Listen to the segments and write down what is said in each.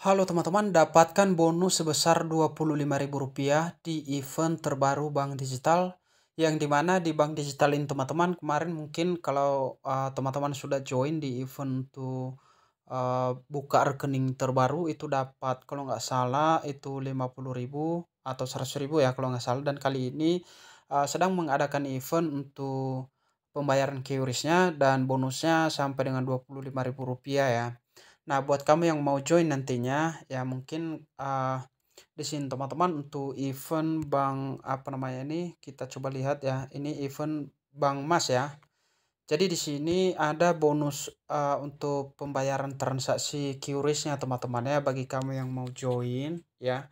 Halo teman-teman, dapatkan bonus sebesar Rp25.000 di event terbaru Bank Digital yang dimana di Bank Digital ini teman-teman kemarin mungkin kalau eh, teman-teman uh, sudah join di event untuk uh, eh, buka rekening terbaru itu dapat kalau nggak salah itu 50.000 atau 100.000 ya kalau nggak salah dan kali ini uh, sedang mengadakan event untuk pembayaran QRIS-nya dan bonusnya sampai dengan Rp25.000 ya. Nah, buat kamu yang mau join nantinya, ya mungkin uh, di sini teman-teman untuk event bank apa namanya ini kita coba lihat ya. Ini event bank Mas ya. Jadi di sini ada bonus uh, untuk pembayaran transaksi QRIS-nya teman-teman ya bagi kamu yang mau join ya.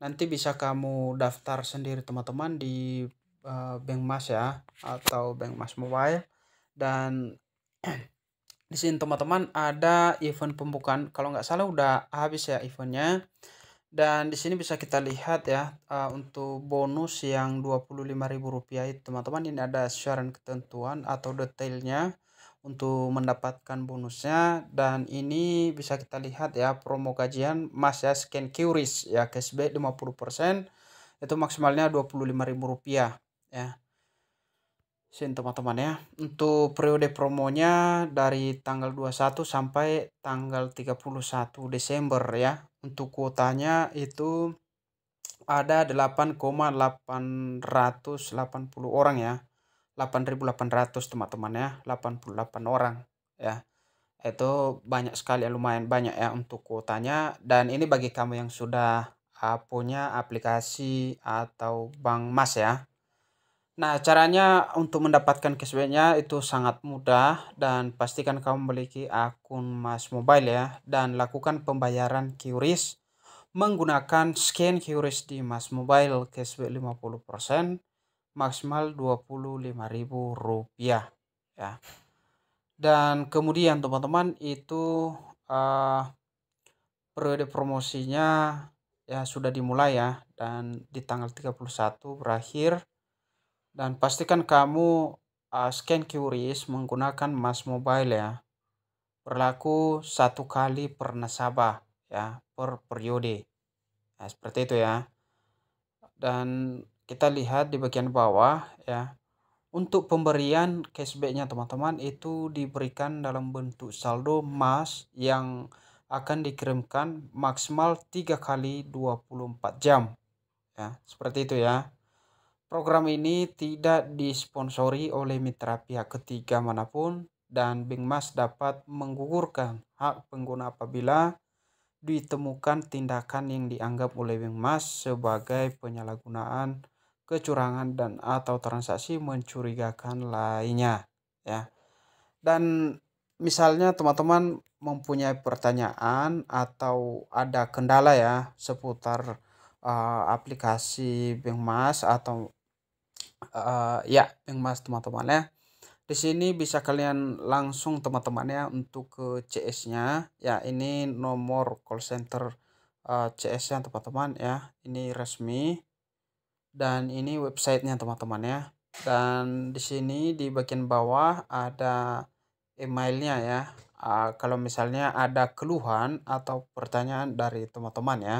Nanti bisa kamu daftar sendiri teman-teman di uh, Bank Mas ya atau Bank Mas Mobile dan di sini teman-teman ada event pembukaan kalau nggak salah udah habis ya eventnya dan di sini bisa kita lihat ya uh, untuk bonus yang Rp25.000 itu teman-teman ini ada syaran ketentuan atau detailnya untuk mendapatkan bonusnya dan ini bisa kita lihat ya promo gajian Mas ya scan QRIS ya cashback 50% itu maksimalnya Rp25.000 ya sini teman-teman ya untuk periode promonya dari tanggal 21 sampai tanggal 31 Desember ya untuk kuotanya itu ada 8,880 orang ya 8.800 teman-teman ya 88 orang ya itu banyak sekali ya, lumayan banyak ya untuk kuotanya dan ini bagi kamu yang sudah ah, punya aplikasi atau bank mas ya Nah, caranya untuk mendapatkan cashbacknya itu sangat mudah dan pastikan kamu memiliki akun Mas Mobile ya dan lakukan pembayaran QRIS menggunakan scan QRIS di Mas Mobile cashback 50% maksimal rp rupiah ya. Dan kemudian teman-teman itu uh, periode promosinya ya sudah dimulai ya dan di tanggal 31 berakhir dan pastikan kamu uh, scan QRIS menggunakan Mas Mobile ya. Berlaku satu kali per nasabah ya, per periode. Ya, seperti itu ya. Dan kita lihat di bagian bawah ya. Untuk pemberian cashbacknya teman-teman itu diberikan dalam bentuk saldo emas yang akan dikirimkan maksimal tiga kali 24 jam. Ya, seperti itu ya. Program ini tidak disponsori oleh mitra pihak ketiga manapun dan Bingmas dapat menggugurkan hak pengguna apabila ditemukan tindakan yang dianggap oleh Bingmas sebagai penyalahgunaan, kecurangan dan atau transaksi mencurigakan lainnya ya. Dan misalnya teman-teman mempunyai pertanyaan atau ada kendala ya seputar uh, aplikasi Bingmas atau uh, ya yang Mas teman teman ya di sini bisa kalian langsung teman teman ya untuk ke CS nya ya ini nomor call center uh, eh, CS nya teman-teman ya ini resmi dan ini websitenya teman-teman ya dan di sini di bagian bawah ada emailnya ya uh, kalau misalnya ada keluhan atau pertanyaan dari teman-teman ya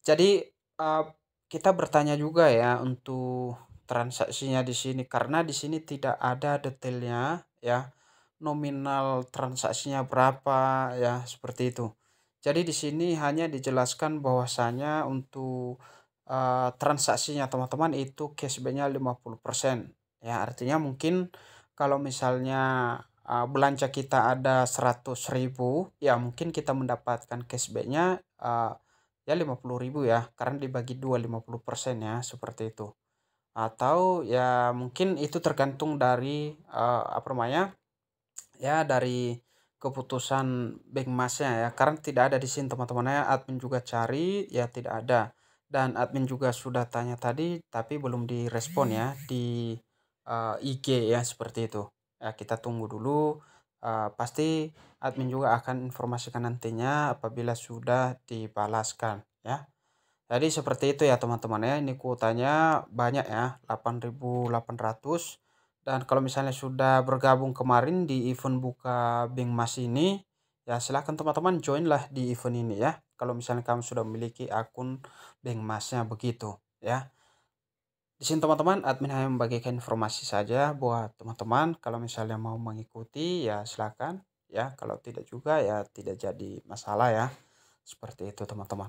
jadi uh, kita bertanya juga ya untuk transaksinya di sini karena di sini tidak ada detailnya ya nominal transaksinya berapa ya seperti itu. Jadi di sini hanya dijelaskan bahwasanya untuk uh, transaksinya teman-teman itu cashbacknya 50% ya artinya mungkin kalau misalnya uh, belanja kita ada 100.000 ya mungkin kita mendapatkan cashbacknya uh, ya 50.000 ya karena dibagi dua 50% ya seperti itu atau ya mungkin itu tergantung dari uh, apa namanya ya dari keputusan bank masnya ya karena tidak ada di sini teman teman ya admin juga cari ya tidak ada dan admin juga sudah tanya tadi tapi belum direspon ya di uh, eh, IG ya seperti itu ya kita tunggu dulu uh, pasti admin juga akan informasikan nantinya apabila sudah dibalaskan ya jadi seperti itu ya teman-teman ya. Ini kuotanya banyak ya, 8.800. Dan kalau misalnya sudah bergabung kemarin di event buka Bing Mas ini, ya silahkan teman-teman join lah di event ini ya. Kalau misalnya kamu sudah memiliki akun Bing Masnya begitu ya. Di sini teman-teman admin hanya membagikan informasi saja buat teman-teman kalau misalnya mau mengikuti ya silakan ya kalau tidak juga ya tidak jadi masalah ya seperti itu teman-teman.